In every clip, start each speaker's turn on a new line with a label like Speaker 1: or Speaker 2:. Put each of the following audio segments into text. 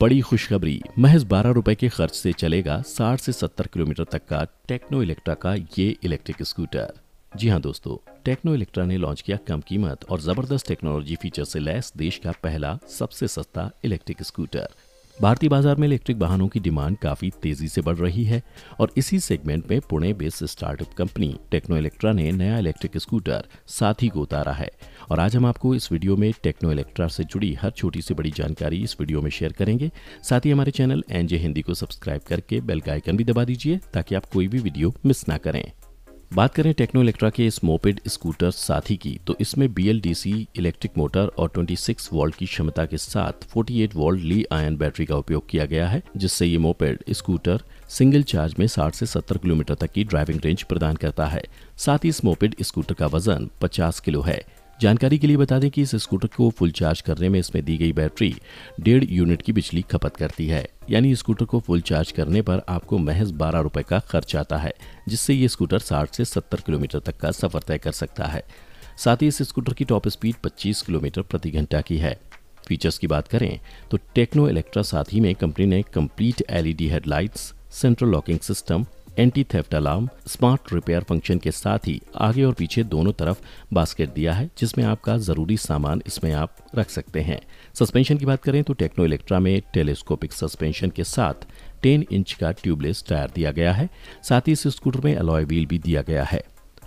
Speaker 1: बड़ी खुशखबरी महज बारह रुपए के खर्च से चलेगा साठ से सत्तर किलोमीटर तक का टेक्नो इलेक्ट्रा का ये इलेक्ट्रिक स्कूटर जी हाँ दोस्तों टेक्नो इलेक्ट्रा ने लॉन्च किया कम कीमत और जबरदस्त टेक्नोलॉजी फीचर से लैस देश का पहला सबसे सस्ता इलेक्ट्रिक स्कूटर भारतीय बाजार में इलेक्ट्रिक वाहनों की डिमांड काफी तेजी से बढ़ रही है और इसी सेगमेंट में Pune based startup company Techno Electra ने नया इलेक्ट्रिक स्कूटर साथी को उतारा है और आज हम आपको इस वीडियो में टेक्नो इलेक्ट्रा से जुड़ी हर छोटी से बड़ी जानकारी इस वीडियो में शेयर करेंगे साथ ही हमारे चैनल एनजे हिंदी को सब्सक्राइब करके बेल का आइकन भी दबा दीजिए ताकि आप कोई भी वीडियो मिस ना करें बात करें टेक्नो इलेक्ट्रा के इस मोपेड स्कूटर साथी की तो इसमें बी इलेक्ट्रिक मोटर और 26 वोल्ट की क्षमता के साथ 48 वोल्ट ली आयन बैटरी का उपयोग किया गया है जिससे ये मोपेड स्कूटर सिंगल चार्ज में 60 से 70 किलोमीटर तक की ड्राइविंग रेंज प्रदान करता है साथ ही इस मोपेड स्कूटर का वजन 50 किलो है जानकारी के लिए बता दें कि इस स्कूटर को फुल चार्ज करने में इसमें दी गई बैटरी डेढ़ यूनिट की बिजली खपत करती है यानी स्कूटर को फुल चार्ज करने पर आपको महज बारह रुपए का खर्च आता है जिससे ये स्कूटर साठ से सत्तर किलोमीटर तक का सफर तय कर सकता है साथ ही इस स्कूटर की टॉप स्पीड 25 किलोमीटर प्रति घंटा की है फीचर्स की बात करें तो टेक्नो इलेक्ट्रा साथ ही में कंपनी ने complete LED headlights central locking system anti theft alarm smart repair function के साथ ही आगे और पीछे दोनों तरफ बास्केट दिया है जिसमें आपका जरूरी सामान इसमें आप रख सकते हैं सस्पेंशन की बात करें तो टेक्नो इलेक्ट्रा में टेलीस्कोपिक सस्पेंशन के साथ 10 इंच का ट्यूबलेस टायर दिया गया है साथ ही इस स्कूटर में अलॉय व्हील भी दिया गया है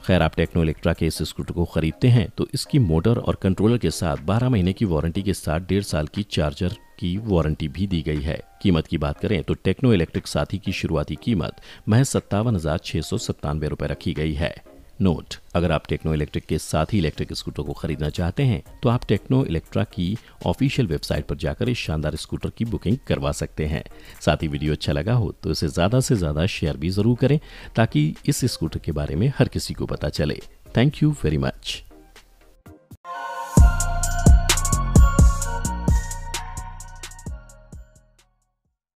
Speaker 1: खैर आप टेक्नो इलेक्ट्रा के इस स्कूटर को खरीदते हैं तो इसकी मोटर और कंट्रोलर के साथ 12 महीने की वारंटी के साथ डेढ़ साल की चार्जर की वारंटी भी दी गई है कीमत की बात करें तो टेक्नो इलेक्ट्रिक साथी की शुरुआती कीमत महज सत्तावन हजार छह सौ सत्तानवे रुपए रखी गई है नोट अगर आप टेक्नो इलेक्ट्रिक के साथ ही इलेक्ट्रिक स्कूटर को खरीदना चाहते हैं तो आप टेक्नो इलेक्ट्रा की ऑफिशियल वेबसाइट पर जाकर इस शानदार स्कूटर की बुकिंग करवा सकते हैं साथ ही वीडियो अच्छा लगा हो तो इसे ज़्यादा से ज़्यादा शेयर भी ज़रूर करें ताकि इस स्कूटर के बारे में हर किसी को पता चले थैंक यू वेरी मच